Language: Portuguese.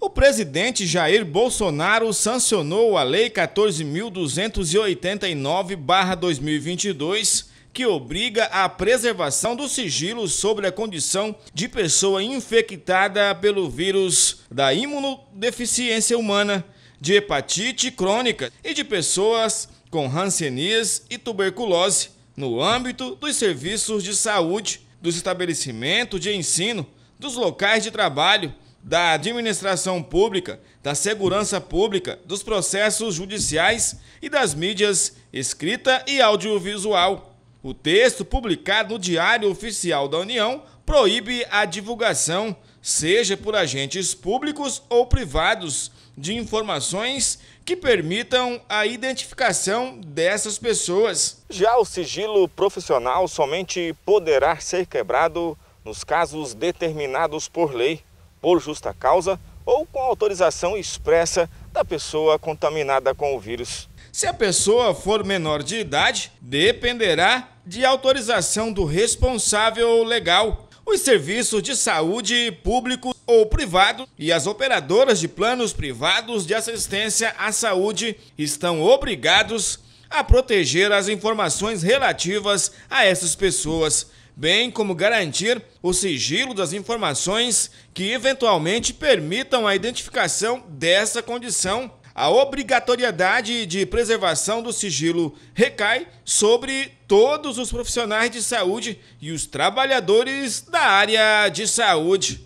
O presidente Jair Bolsonaro sancionou a Lei 14.289-2022, que obriga à preservação do sigilo sobre a condição de pessoa infectada pelo vírus da imunodeficiência humana, de hepatite crônica e de pessoas com ranceníase e tuberculose no âmbito dos serviços de saúde, dos estabelecimentos de ensino, dos locais de trabalho da administração pública, da segurança pública, dos processos judiciais e das mídias escrita e audiovisual. O texto publicado no Diário Oficial da União proíbe a divulgação, seja por agentes públicos ou privados, de informações que permitam a identificação dessas pessoas. Já o sigilo profissional somente poderá ser quebrado nos casos determinados por lei por justa causa ou com autorização expressa da pessoa contaminada com o vírus. Se a pessoa for menor de idade, dependerá de autorização do responsável legal. Os serviços de saúde público ou privado e as operadoras de planos privados de assistência à saúde estão obrigados a proteger as informações relativas a essas pessoas bem como garantir o sigilo das informações que eventualmente permitam a identificação dessa condição. A obrigatoriedade de preservação do sigilo recai sobre todos os profissionais de saúde e os trabalhadores da área de saúde.